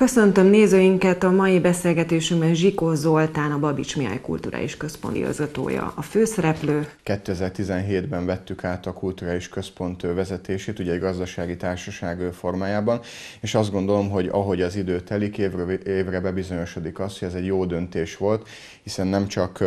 Köszöntöm nézőinket a mai beszélgetésünkben Zsikó Zoltán, a Babics Mihály Kulturális Központ igazgatója. A főszereplő... 2017-ben vettük át a Kulturális Központ vezetését, ugye egy gazdasági társaság formájában, és azt gondolom, hogy ahogy az idő telik, évre, évre bebizonyosodik az, hogy ez egy jó döntés volt, hiszen nem csak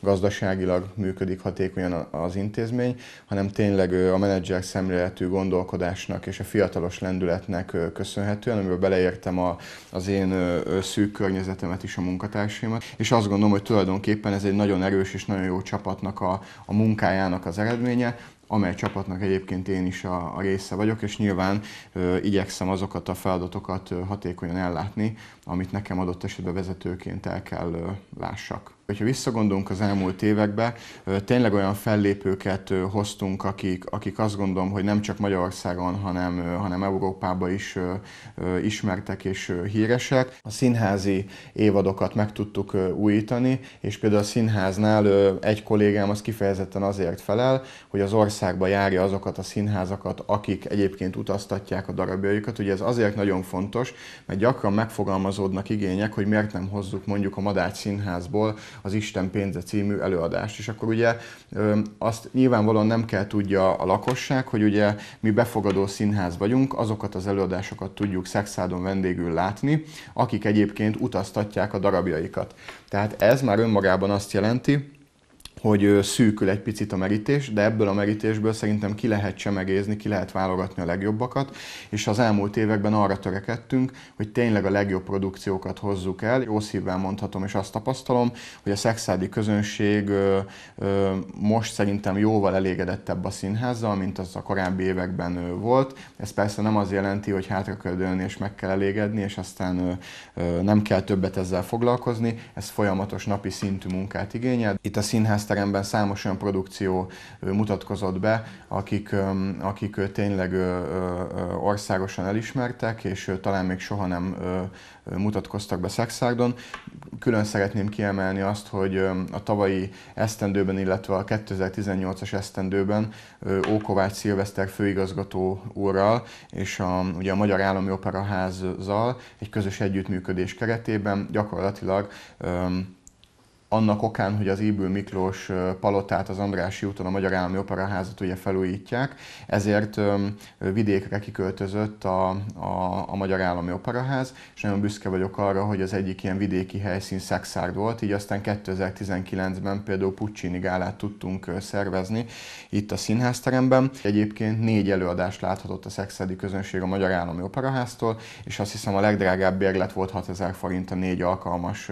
gazdaságilag működik hatékonyan az intézmény, hanem tényleg a menedzser szemléletű gondolkodásnak és a fiatalos lendületnek köszönhetően, amiben beleértem a az én szűk környezetemet is, a munkatársaimat, és azt gondolom, hogy tulajdonképpen ez egy nagyon erős és nagyon jó csapatnak a, a munkájának az eredménye, amely csapatnak egyébként én is a, a része vagyok, és nyilván ö, igyekszem azokat a feladatokat ö, hatékonyan ellátni, amit nekem adott esetben vezetőként el kell ö, lássak hogyha visszagondolunk az elmúlt évekbe, tényleg olyan fellépőket hoztunk, akik, akik azt gondolom, hogy nem csak Magyarországon, hanem, hanem Európában is ismertek és híresek. A színházi évadokat meg tudtuk újítani, és például a színháznál egy kollégám az kifejezetten azért felel, hogy az országba járja azokat a színházakat, akik egyébként utaztatják a darabjaikat. Ugye ez azért nagyon fontos, mert gyakran megfogalmazódnak igények, hogy miért nem hozzuk mondjuk a Madács Színházból az Isten pénze című előadást. És akkor ugye azt nyilvánvalóan nem kell tudja a lakosság, hogy ugye mi befogadó színház vagyunk, azokat az előadásokat tudjuk szexádon vendégül látni, akik egyébként utaztatják a darabjaikat. Tehát ez már önmagában azt jelenti, hogy szűkül egy picit a merítés, de ebből a merítésből szerintem ki lehet csemegézni, ki lehet válogatni a legjobbakat, és az elmúlt években arra törekedtünk, hogy tényleg a legjobb produkciókat hozzuk el. Jó szívvel mondhatom, és azt tapasztalom, hogy a szexádi közönség ö, ö, most szerintem jóval elégedettebb a színházzal, mint az a korábbi években ö, volt. Ez persze nem az jelenti, hogy hátra kell dőlni, és meg kell elégedni, és aztán ö, ö, nem kell többet ezzel foglalkozni. Ez folyamatos napi szintű munkát igényel. Itt a színház teremben számos olyan produkció mutatkozott be, akik, akik tényleg országosan elismertek, és talán még soha nem mutatkoztak be Szexárdon. Külön szeretném kiemelni azt, hogy a tavalyi esztendőben, illetve a 2018-as esztendőben Ókovács Szilveszter főigazgató úrral és a, ugye a Magyar Állami Operaházzal egy közös együttműködés keretében gyakorlatilag um, annak okán, hogy az Íbül Miklós palotát az Andrási úton a Magyar Állami Operaházat ugye felújítják, ezért vidékre kiköltözött a, a, a Magyar Állami Operaház, és nagyon büszke vagyok arra, hogy az egyik ilyen vidéki helyszín Szexárd volt, így aztán 2019-ben például Puccini gálát tudtunk szervezni itt a színházteremben. Egyébként négy előadást láthatott a szexádi közönség a Magyar Állami Operaháztól, és azt hiszem a legdrágább bérlet volt 6000 forint a négy alkalmas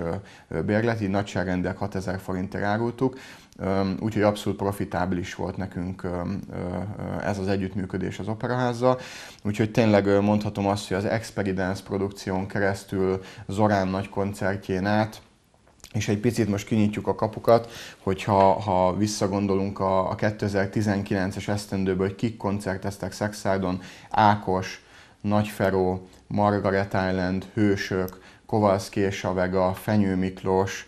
bérlet, így nagyságrendel elvileg 6000 forintért árultuk, úgyhogy abszolút profitábilis volt nekünk ez az együttműködés az operaházzal. Úgyhogy tényleg mondhatom azt, hogy az Experience produkción keresztül Zorán nagy koncertjén át, és egy picit most kinyitjuk a kapukat, hogyha ha visszagondolunk a, a 2019-es esztendőből, hogy kik koncerteztek Szexárdon, Ákos, Nagyferó, Margaret Island, Hősök, Kovalszki és a Vega, Fenyő Miklós,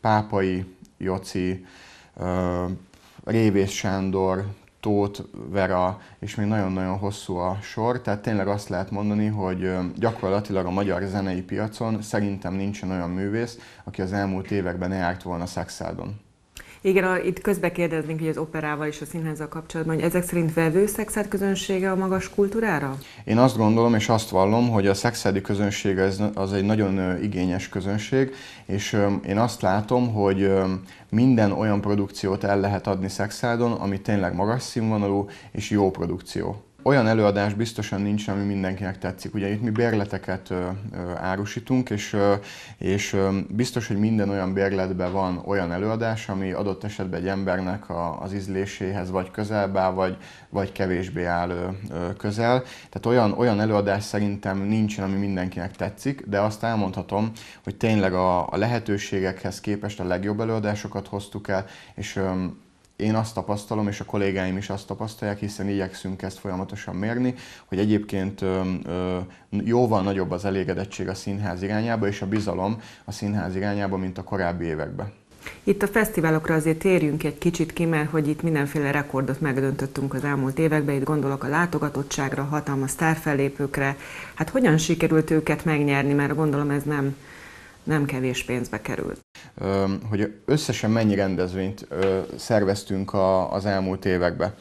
Pápai Joci, Révész Sándor, Tóth Vera, és még nagyon-nagyon hosszú a sor, tehát tényleg azt lehet mondani, hogy gyakorlatilag a magyar zenei piacon szerintem nincsen olyan művész, aki az elmúlt években ne járt volna szexádon. Igen, a, itt közbe kérdeznénk, hogy az operával és a színházzal kapcsolatban, hogy ezek szerint vevő szexed közönsége a magas kultúrára? Én azt gondolom és azt vallom, hogy a szexedi közönség az, az egy nagyon igényes közönség, és én azt látom, hogy minden olyan produkciót el lehet adni szexádon, ami tényleg magas színvonalú és jó produkció olyan előadás biztosan nincs, ami mindenkinek tetszik. Ugye itt mi bérleteket ö, ö, árusítunk, és, ö, és ö, biztos, hogy minden olyan bérletben van olyan előadás, ami adott esetben egy embernek a, az ízléséhez vagy közelbe vagy, vagy kevésbé áll ö, ö, közel. Tehát olyan, olyan előadás szerintem nincsen, ami mindenkinek tetszik, de azt elmondhatom, hogy tényleg a, a lehetőségekhez képest a legjobb előadásokat hoztuk el, és ö, én azt tapasztalom, és a kollégáim is azt tapasztalják, hiszen igyekszünk ezt folyamatosan mérni, hogy egyébként jóval nagyobb az elégedettség a színház irányába, és a bizalom a színház irányába, mint a korábbi években. Itt a fesztiválokra azért térjünk egy kicsit ki, mert hogy itt mindenféle rekordot megdöntöttünk az elmúlt években, itt gondolok a látogatottságra, hatalmas sztárfellépőkre. Hát hogyan sikerült őket megnyerni, mert gondolom ez nem nem kevés pénzbe került. Hogy összesen mennyi rendezvényt szerveztünk az elmúlt években.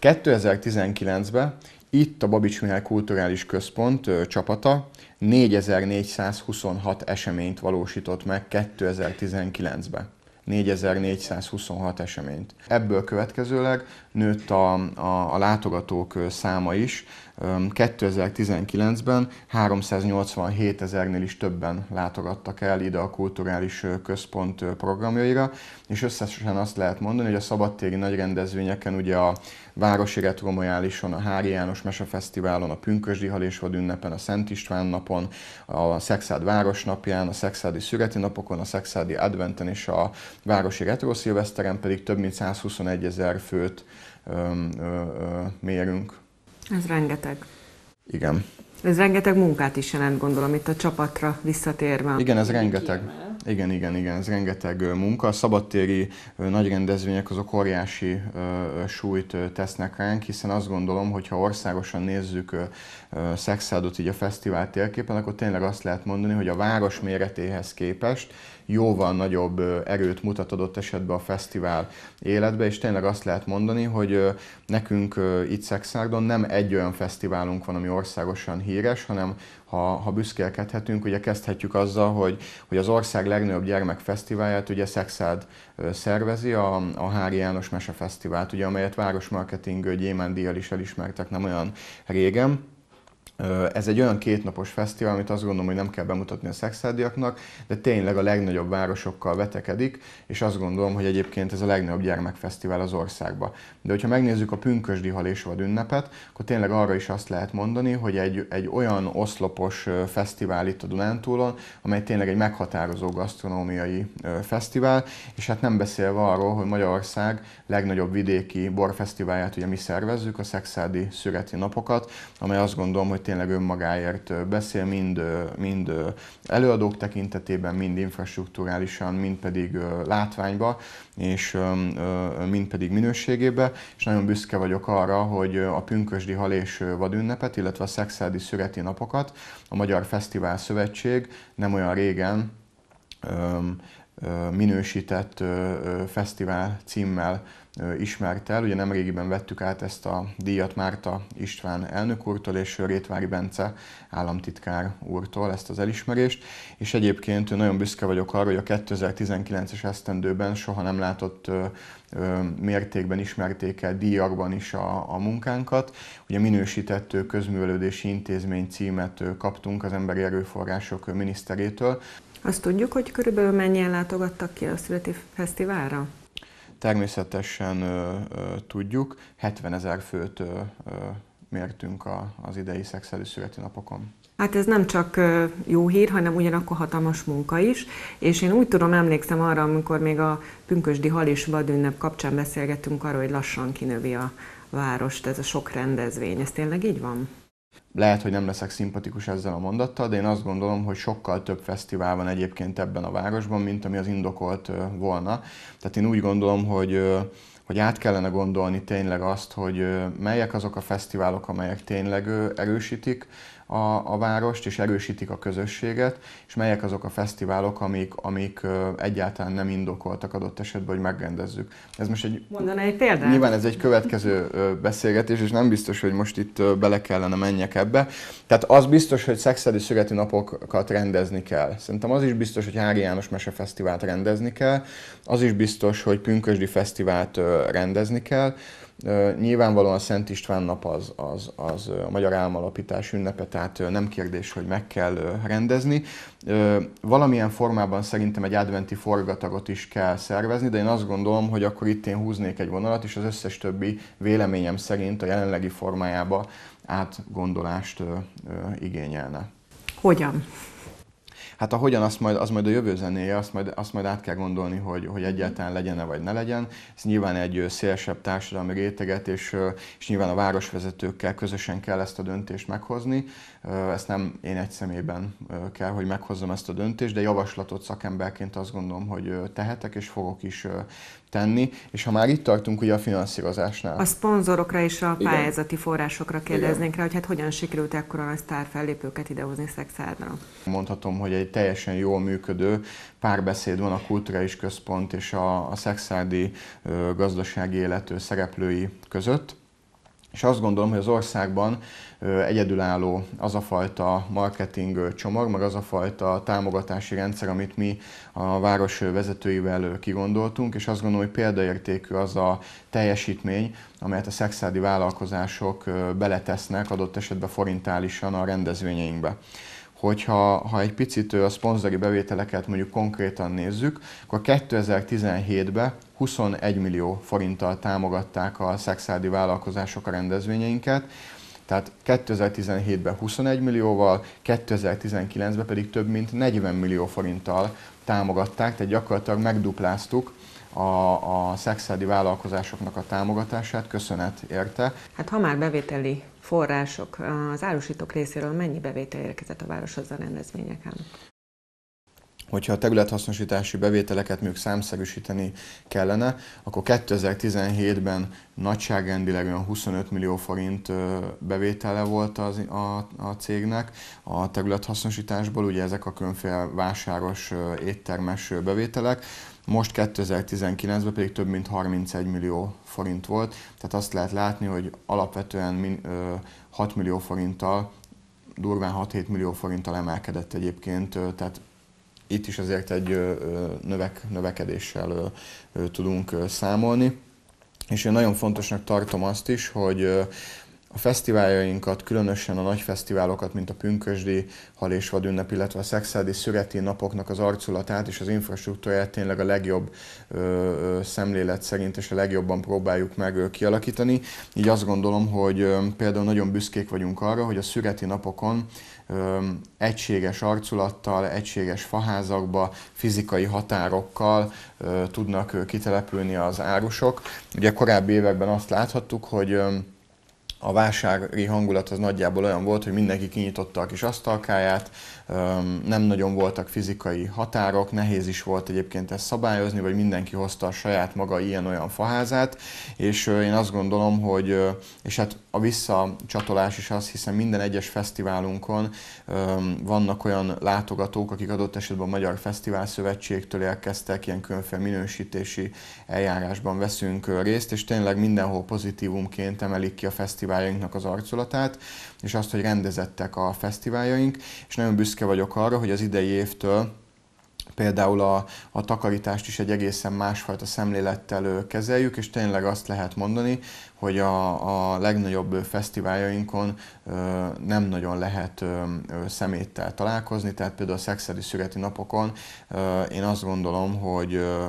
2019-ben itt a Babics Mihály Kulturális Központ csapata 4426 eseményt valósított meg 2019-ben. 4426 eseményt. Ebből következőleg nőtt a, a, a látogatók száma is, 2019-ben 387 ezernél is többen látogattak el ide a kulturális központ programjaira, és összesen azt lehet mondani, hogy a szabadtéri nagy rendezvényeken, ugye a Városi Retromojálison, a Hári János Mesefesztiválon, a Pünkösdi Halésvad ünnepen, a Szent István napon, a Szexád Városnapján, a Szexádi Szüreti napokon, a Szexádi Adventen és a Városi Retroszilveszteren pedig több mint 121 ezer főt mérünk. Ez rengeteg. Igen. Ez rengeteg munkát is jelent, gondolom, itt a csapatra visszatérve. Igen, ez rengeteg. Igen, igen, igen, ez rengeteg munka. A szabadtéri nagy rendezvények azok óriási súlyt tesznek ránk, hiszen azt gondolom, hogy ha országosan nézzük Szexádot így a fesztivál térképen, akkor tényleg azt lehet mondani, hogy a város méretéhez képest jóval nagyobb erőt mutat adott esetben a fesztivál életbe, és tényleg azt lehet mondani, hogy nekünk itt Szexárdon nem egy olyan fesztiválunk van, ami országosan híres, hanem ha, ha büszkélkedhetünk, ugye kezdhetjük azzal, hogy, hogy az ország legnagyobb gyermekfesztiválját ugye Szexárd szervezi, a, a Hári János Fesztivált, ugye, amelyet Városmarketing díjjal is elismertek nem olyan régen. Ez egy olyan kétnapos fesztivál, amit azt gondolom, hogy nem kell bemutatni a szexádiaknak, de tényleg a legnagyobb városokkal vetekedik, és azt gondolom, hogy egyébként ez a legnagyobb gyermekfesztivál az országban. De hogyha megnézzük a pünkösdi hal és vad ünnepet, akkor tényleg arra is azt lehet mondani, hogy egy, egy olyan oszlopos fesztivál itt a Dunántúlon, amely tényleg egy meghatározó gasztronómiai fesztivál, és hát nem beszélve arról, hogy Magyarország legnagyobb vidéki borfesztiválját ugye mi szervezzük, a Szexádi Szüreti Napokat, amely azt gondolom, hogy tényleg önmagáért beszél, mind, mind előadók tekintetében, mind infrastruktúrálisan, mind pedig látványba, és mind pedig minőségébe, és nagyon büszke vagyok arra, hogy a Pünkösdi és vadünnepet, illetve a Szexádi Szüreti Napokat a Magyar Fesztivál Szövetség nem olyan régen minősített fesztivál címmel ismert el. Ugye nemrégiben vettük át ezt a díjat Márta István elnök úrtól és Rétvári Bence államtitkár úrtól ezt az elismerést, és egyébként nagyon büszke vagyok arra, hogy a 2019-es esztendőben soha nem látott mértékben ismerték el díjakban is a, a munkánkat. Ugye minősített közművelődési intézmény címet kaptunk az Emberi Erőforrások miniszterétől. Azt tudjuk, hogy körülbelül mennyien látogattak ki a Születi Fesztiválra? Természetesen ö, ö, tudjuk, 70 ezer főt ö, ö, mértünk a, az idei szexuális napokon. Hát ez nem csak jó hír, hanem ugyanakkor hatalmas munka is, és én úgy tudom, emlékszem arra, amikor még a Pünkösdi Hal és Vad ünnep kapcsán beszélgettünk arról, hogy lassan kinövi a várost ez a sok rendezvény. Ez tényleg így van? Lehet, hogy nem leszek szimpatikus ezzel a mondattal, de én azt gondolom, hogy sokkal több fesztivál van egyébként ebben a városban, mint ami az indokolt volna. Tehát én úgy gondolom, hogy hogy át kellene gondolni tényleg azt, hogy melyek azok a fesztiválok, amelyek tényleg erősítik a, a várost, és erősítik a közösséget, és melyek azok a fesztiválok, amik, amik egyáltalán nem indokoltak adott esetben, hogy megrendezzük. Ez most egy... Mondaná egy példát? Nyilván ez egy következő beszélgetés, és nem biztos, hogy most itt bele kellene menjek ebbe. Tehát az biztos, hogy szexedi születi napokat rendezni kell. Szerintem az is biztos, hogy Hári János Mesefesztivált rendezni kell, az is biztos, hogy Pünkösdi Fesztivált rendezni kell, Nyilvánvalóan a Szent István nap az, az, az a Magyar Ámalapítás ünnepe, tehát nem kérdés, hogy meg kell rendezni. Valamilyen formában szerintem egy adventi forgatagot is kell szervezni, de én azt gondolom, hogy akkor itt én húznék egy vonalat, és az összes többi véleményem szerint a jelenlegi formájába átgondolást igényelne. Hogyan? Hát ahogyan azt majd, az majd a jövő zenéje, azt majd, azt majd át kell gondolni, hogy, hogy egyáltalán legyen-e vagy ne legyen. Ez nyilván egy szélesebb társadalmi réteget, és, és nyilván a városvezetőkkel közösen kell ezt a döntést meghozni. Ezt nem én egy szemében kell, hogy meghozzam ezt a döntést, de javaslatot szakemberként azt gondolom, hogy tehetek, és fogok is tenni, és ha már itt tartunk ugye a finanszírozásnál. A szponzorokra és a Igen. pályázati forrásokra kérdeznénk Igen. rá, hogy hát hogyan sikerült ekkora nagy fellépőket idehozni Szexárdra. Mondhatom, hogy egy teljesen jól működő párbeszéd van a kulturális központ és a, a szexárdi ö, gazdasági élető szereplői között. És azt gondolom, hogy az országban egyedülálló az a fajta marketing csomag, meg az a fajta támogatási rendszer, amit mi a város vezetőivel kigondoltunk, és azt gondolom, hogy példaértékű az a teljesítmény, amelyet a szexádi vállalkozások beletesznek adott esetben forintálisan a rendezvényeinkbe hogyha ha egy picit a szponzori bevételeket mondjuk konkrétan nézzük, akkor 2017-ben 21 millió forinttal támogatták a szexádi vállalkozások a rendezvényeinket, tehát 2017-ben 21 millióval, 2019-ben pedig több mint 40 millió forinttal támogatták, tehát gyakorlatilag megdupláztuk a, a szexádi vállalkozásoknak a támogatását, köszönet érte. Hát ha már bevételi források, az árusítók részéről mennyi bevétel érkezett a városhoz a rendezvényeken? hogyha a területhasznosítási bevételeket még számszerűsíteni kellene, akkor 2017-ben nagyságrendileg olyan 25 millió forint bevétele volt az, a, a cégnek a területhasznosításból, ugye ezek a különféle vásáros éttermes bevételek, most 2019-ben pedig több mint 31 millió forint volt, tehát azt lehet látni, hogy alapvetően 6 millió forinttal, durván 6-7 millió forinttal emelkedett egyébként, tehát itt is azért egy növek, növekedéssel tudunk számolni. És én nagyon fontosnak tartom azt is, hogy a fesztiváljainkat, különösen a nagy fesztiválokat, mint a Pünkösdi, Hal és ünnep, illetve a Szexádi Szüreti napoknak az arculatát és az infrastruktúráját tényleg a legjobb ö, ö, szemlélet szerint és a legjobban próbáljuk meg ö, kialakítani. Így azt gondolom, hogy ö, például nagyon büszkék vagyunk arra, hogy a Szüreti napokon ö, egységes arculattal, egységes faházakba, fizikai határokkal ö, tudnak ö, kitelepülni az árusok. Ugye korábbi években azt láthattuk, hogy ö, a vásári hangulat az nagyjából olyan volt, hogy mindenki kinyitotta a kis asztalkáját, nem nagyon voltak fizikai határok, nehéz is volt egyébként ezt szabályozni, vagy mindenki hozta a saját maga ilyen-olyan faházát, és én azt gondolom, hogy, és hát a visszacsatolás is az, hiszen minden egyes fesztiválunkon vannak olyan látogatók, akik adott esetben a Magyar Fesztivál Szövetségtől érkeztek, ilyen különféle minősítési eljárásban veszünk részt, és tényleg mindenhol pozitívumként emelik ki a fesztiváljainknak az arculatát, és azt, hogy rendezettek a fesztiváljaink, és nagyon büszke büszke vagyok arra, hogy az idei évtől például a, a takarítást is egy egészen másfajta szemlélettel kezeljük, és tényleg azt lehet mondani, hogy a, a legnagyobb fesztiváljainkon ö, nem nagyon lehet ö, ö, szeméttel találkozni, tehát például a szexuális szüreti napokon ö, én azt gondolom, hogy ö,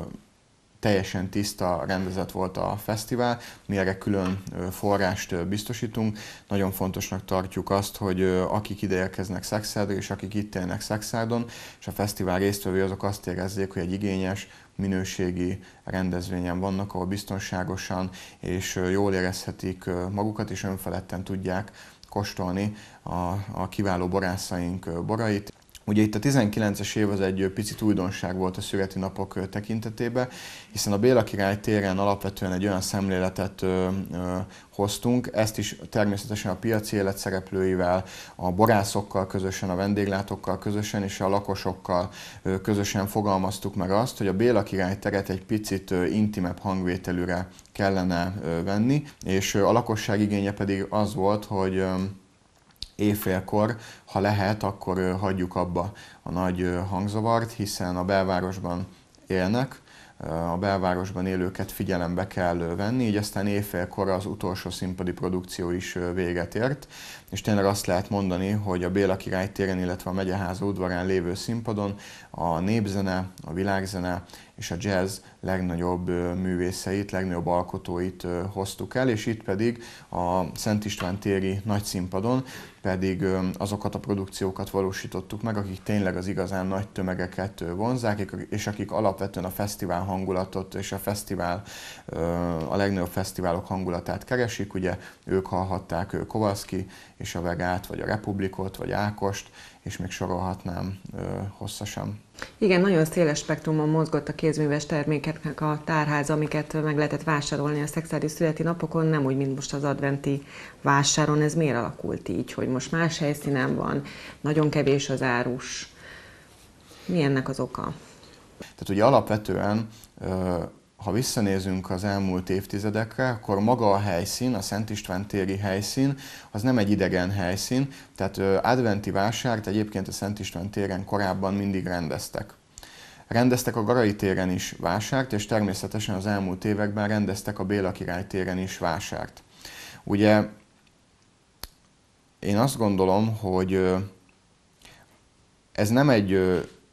teljesen tiszta, rendezett volt a fesztivál, mi erre külön forrást biztosítunk. Nagyon fontosnak tartjuk azt, hogy akik ide érkeznek Szexárdra, és akik itt élnek Szexárdon, és a fesztivál résztvevői azok azt érezzék, hogy egy igényes, minőségi rendezvényen vannak, ahol biztonságosan és jól érezhetik magukat, és önfeledten tudják kóstolni a, a kiváló borászaink borait. Ugye itt a 19-es év az egy picit újdonság volt a születi napok tekintetében, hiszen a Béla király téren alapvetően egy olyan szemléletet ö, ö, hoztunk, ezt is természetesen a piaci élet szereplőivel, a borászokkal közösen, a vendéglátókkal közösen és a lakosokkal ö, közösen fogalmaztuk meg azt, hogy a Béla király teret egy picit ö, intimebb hangvételűre kellene ö, venni, és ö, a lakosság igénye pedig az volt, hogy ö, éjfélkor, ha lehet, akkor hagyjuk abba a nagy hangzavart, hiszen a belvárosban élnek, a belvárosban élőket figyelembe kell venni, így aztán éjfélkor az utolsó színpadi produkció is véget ért, és tényleg azt lehet mondani, hogy a Béla Király téren, illetve a Megyeháza udvarán lévő színpadon a népzene, a világzene és a jazz legnagyobb művészeit, legnagyobb alkotóit hoztuk el, és itt pedig a Szent István téri nagy színpadon pedig azokat a produkciókat valósítottuk meg, akik tényleg az igazán nagy tömegeket vonzák, és akik alapvetően a fesztivál hangulatot és a fesztivál, a legnagyobb fesztiválok hangulatát keresik, ugye ők hallhatták Kovaszki és a Vegát, vagy a Republikot, vagy Ákost, és még sorolhatnám hosszasan. Igen, nagyon széles spektrumon mozgott a kézműves termékeknek a tárház, amiket meg lehetett vásárolni a szexuális születi napokon, nem úgy, mint most az adventi vásáron. Ez miért alakult így, hogy most más helyszínen van, nagyon kevés az árus? Mi ennek az oka? Tehát ugye alapvetően ha visszanézünk az elmúlt évtizedekre, akkor maga a helyszín, a Szent István téri helyszín, az nem egy idegen helyszín, tehát adventi vásárt egyébként a Szent István téren korábban mindig rendeztek. Rendeztek a Garai téren is vásárt, és természetesen az elmúlt években rendeztek a Béla király téren is vásárt. Ugye én azt gondolom, hogy ez nem egy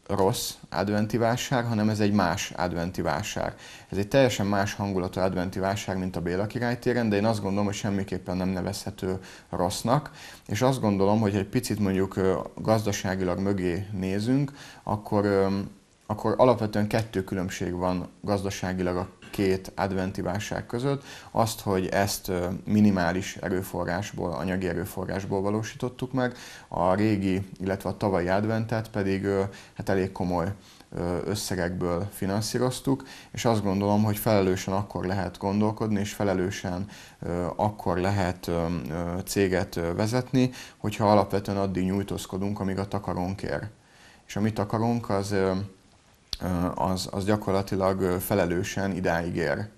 rossz adventi vásár, hanem ez egy más adventi vásár. Ez egy teljesen más hangulatú adventi vásár, mint a Béla király téren, de én azt gondolom, hogy semmiképpen nem nevezhető rossznak, és azt gondolom, hogy egy picit mondjuk gazdaságilag mögé nézünk, akkor, akkor alapvetően kettő különbség van gazdaságilag a két adventi válság között, azt, hogy ezt minimális erőforrásból, anyagi erőforrásból valósítottuk meg, a régi, illetve a tavalyi adventet pedig hát elég komoly összegekből finanszíroztuk, és azt gondolom, hogy felelősen akkor lehet gondolkodni, és felelősen akkor lehet céget vezetni, hogyha alapvetően addig nyújtózkodunk, amíg a takarónk ér. És a mi az az, az gyakorlatilag felelősen idáig ér.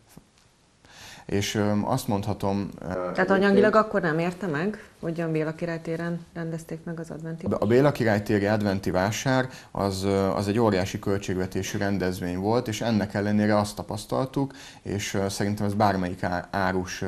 És azt mondhatom... Tehát anyagilag akkor nem érte meg, hogy a Béla királytéren rendezték meg az adventi A Béla királytéri adventi vásár az, az egy óriási költségvetésű rendezvény volt, és ennek ellenére azt tapasztaltuk, és szerintem ez bármelyik árus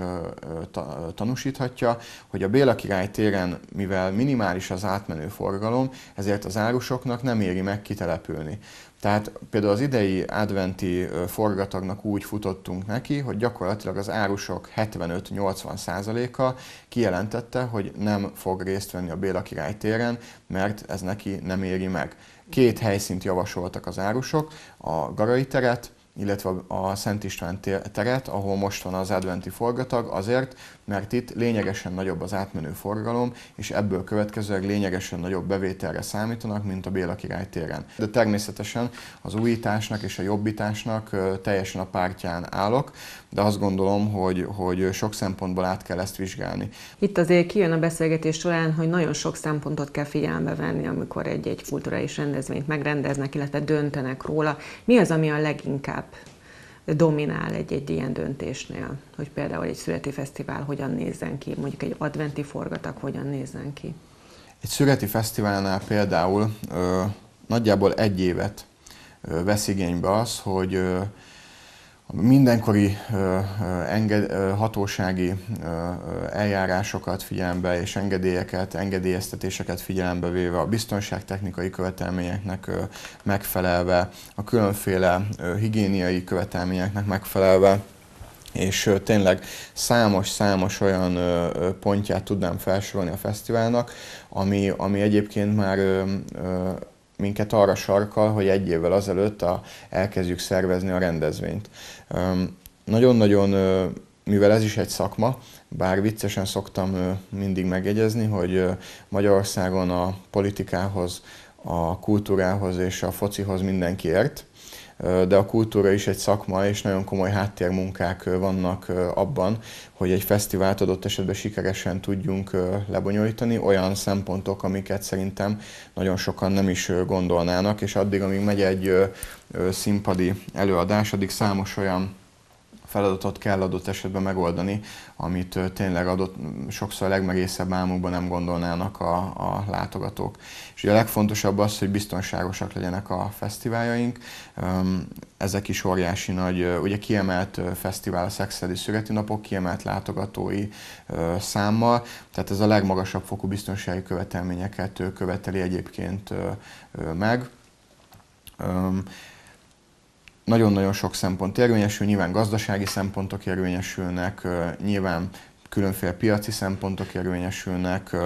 tanúsíthatja, hogy a Béla királytéren, mivel minimális az átmenő forgalom, ezért az árusoknak nem éri meg kitelepülni. Tehát például az idei adventi forgatagnak úgy futottunk neki, hogy gyakorlatilag az árusok 75-80%-a kijelentette, hogy nem fog részt venni a Béla király téren, mert ez neki nem éri meg. Két helyszínt javasoltak az árusok, a Garai teret, illetve a Szent István teret, ahol most van az adventi forgatag, azért, mert itt lényegesen nagyobb az átmenő forgalom, és ebből következőleg lényegesen nagyobb bevételre számítanak, mint a Béla király téren. De természetesen az újításnak és a jobbításnak teljesen a pártján állok, de azt gondolom, hogy, hogy sok szempontból át kell ezt vizsgálni. Itt azért kijön a beszélgetés során, hogy nagyon sok szempontot kell figyelembe venni, amikor egy-egy kulturális rendezvényt megrendeznek, illetve döntenek róla. Mi az, ami a leginkább inkább dominál egy-egy ilyen döntésnél, hogy például egy születi fesztivál hogyan nézzen ki, mondjuk egy adventi forgatag hogyan nézzen ki? Egy születi fesztiválnál például ö, nagyjából egy évet ö, vesz igénybe az, hogy ö, a mindenkori enged, hatósági eljárásokat figyelembe és engedélyeket, engedélyeztetéseket figyelembe véve, a biztonságtechnikai követelményeknek megfelelve, a különféle higiéniai követelményeknek megfelelve, és tényleg számos-számos olyan pontját tudnám felsorolni a fesztiválnak, ami, ami egyébként már minket arra sarkal, hogy egy évvel azelőtt a, elkezdjük szervezni a rendezvényt. Nagyon-nagyon, mivel ez is egy szakma, bár viccesen szoktam mindig megjegyezni, hogy Magyarországon a politikához, a kultúrához és a focihoz mindenki ért, de a kultúra is egy szakma, és nagyon komoly háttérmunkák vannak abban, hogy egy fesztivált adott esetben sikeresen tudjunk lebonyolítani, olyan szempontok, amiket szerintem nagyon sokan nem is gondolnának, és addig, amíg megy egy színpadi előadás, addig számos olyan feladatot kell adott esetben megoldani, amit tényleg adott sokszor a legmegészebb álmukban nem gondolnának a, a látogatók. És ugye a legfontosabb az, hogy biztonságosak legyenek a fesztiváljaink. Ezek is óriási nagy, ugye kiemelt fesztivál a szexedi születi napok, kiemelt látogatói számmal, tehát ez a legmagasabb fokú biztonsági követelményeket követeli egyébként meg nagyon-nagyon sok szempont érvényesül, nyilván gazdasági szempontok érvényesülnek, nyilván különféle piaci szempontok érvényesülnek.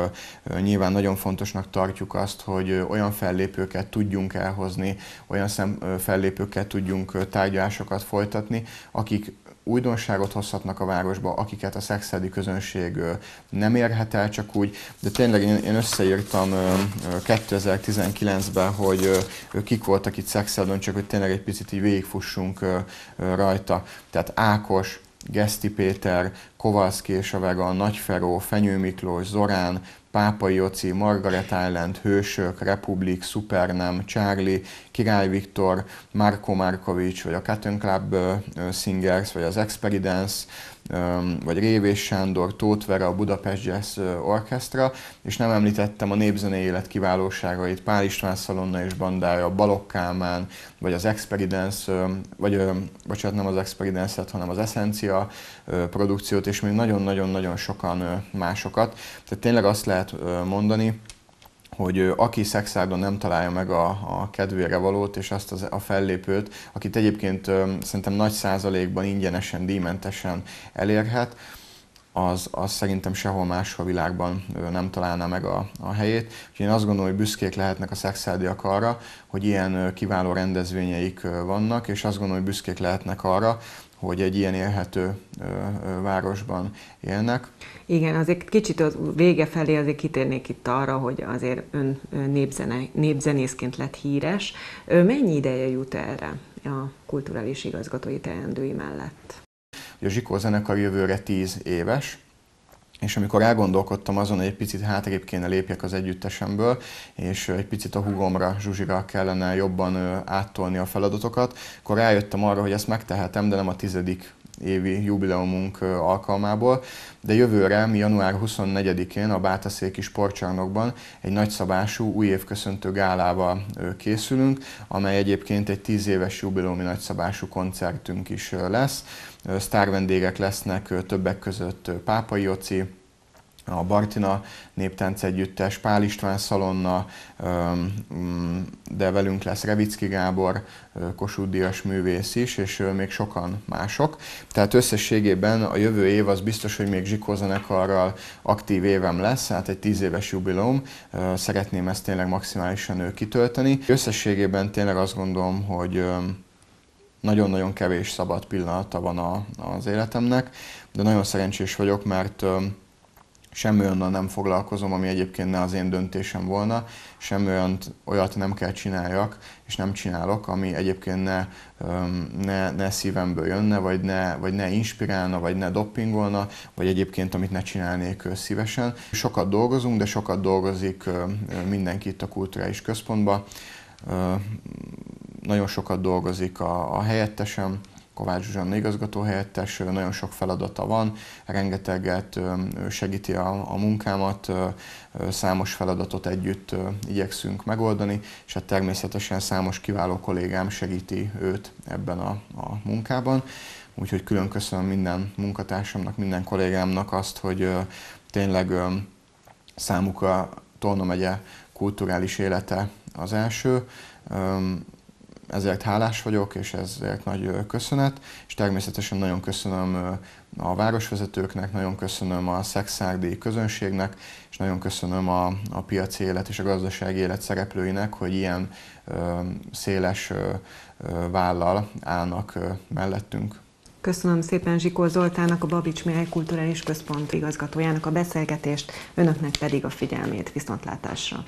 Nyilván nagyon fontosnak tartjuk azt, hogy olyan fellépőket tudjunk elhozni, olyan szem, tudjunk tárgyalásokat folytatni, akik újdonságot hozhatnak a városba, akiket a szexedi közönség nem érhet el csak úgy, de tényleg én, én összeírtam 2019-ben, hogy kik voltak itt szexedon, csak hogy tényleg egy picit így végigfussunk rajta. Tehát Ákos, Geszti Péter, Kovalszki és a Vega, Nagyferó, Fenyő Miklós, Zorán, Pápa Joci, Margaret Island, Hősök, Republik, Supernem, Charlie, Király Viktor, Marko Markovics, vagy a Cotton Club Singers, vagy az Experidence, vagy Révés Sándor, Tóth Vera, a Budapest Jazz Orchestra, és nem említettem a népzené élet kiválóságait, Pál István Szalonna és bandája, Balok Kálmán, vagy az Experidence, vagy bocsánat, nem az Experidence-et, hanem az Essencia produkciót, és még nagyon-nagyon-nagyon sokan másokat. Tehát tényleg azt lehet lehet mondani, hogy aki szexárdon nem találja meg a, a kedvére valót és azt az, a fellépőt, akit egyébként szerintem nagy százalékban ingyenesen, díjmentesen elérhet, az, az szerintem sehol máshol a világban nem találná meg a, a helyét. Úgyhogy én azt gondolom, hogy büszkék lehetnek a szexádiak arra, hogy ilyen kiváló rendezvényeik vannak, és azt gondolom, hogy büszkék lehetnek arra, hogy egy ilyen élhető városban élnek. Igen, azért kicsit az vége felé azért kitérnék itt arra, hogy azért ön népzene, népzenészként lett híres. Mennyi ideje jut erre a kulturális igazgatói teendői mellett? hogy a Zsikó zenekar jövőre 10 éves, és amikor elgondolkodtam azon, hogy egy picit hátrébb kéne lépjek az együttesemből, és egy picit a hugomra, Zsuzsira kellene jobban áttolni a feladatokat, akkor rájöttem arra, hogy ezt megtehetem, de nem a tizedik évi jubileumunk alkalmából, de jövőre, mi január 24-én a Bátaszéki Sportcsarnokban egy nagyszabású évköszöntő gálával készülünk, amely egyébként egy 10 éves jubileumi nagyszabású koncertünk is lesz. Sztárvendégek vendégek lesznek többek között Pápai Oci, a Bartina Néptánc Együttes, Pál István Szalonna, mm, de velünk lesz Revicki Gábor, Kossuth Díjas művész is, és még sokan mások. Tehát összességében a jövő év az biztos, hogy még Zsikó zenekarral aktív évem lesz, hát egy tíz éves jubilóm, szeretném ezt tényleg maximálisan kitölteni. Összességében tényleg azt gondolom, hogy nagyon-nagyon kevés szabad pillanata van a, az életemnek, de nagyon szerencsés vagyok, mert semmi olyannal nem foglalkozom, ami egyébként ne az én döntésem volna, semmi olyan olyat nem kell csináljak, és nem csinálok, ami egyébként ne, ne, ne szívemből jönne, vagy ne, vagy ne inspirálna, vagy ne doppingolna, vagy egyébként amit ne csinálnék szívesen. Sokat dolgozunk, de sokat dolgozik mindenki itt a kulturális központban. Nagyon sokat dolgozik a, a helyettesem, Kovács igazgató helyettes, nagyon sok feladata van, rengeteget segíti a, a munkámat, számos feladatot együtt igyekszünk megoldani, és hát természetesen számos kiváló kollégám segíti őt ebben a, a munkában. Úgyhogy külön köszönöm minden munkatársamnak, minden kollégámnak azt, hogy tényleg számukra Tolna megye kulturális élete az első ezért hálás vagyok, és ezért nagy köszönet, és természetesen nagyon köszönöm a városvezetőknek, nagyon köszönöm a szexárdi közönségnek, és nagyon köszönöm a, a piaci élet és a gazdasági élet szereplőinek, hogy ilyen ö, széles ö, vállal állnak ö, mellettünk. Köszönöm szépen Zsikó Zoltának, a Babics Mihály Kulturális Központ igazgatójának a beszélgetést, önöknek pedig a figyelmét viszontlátásra.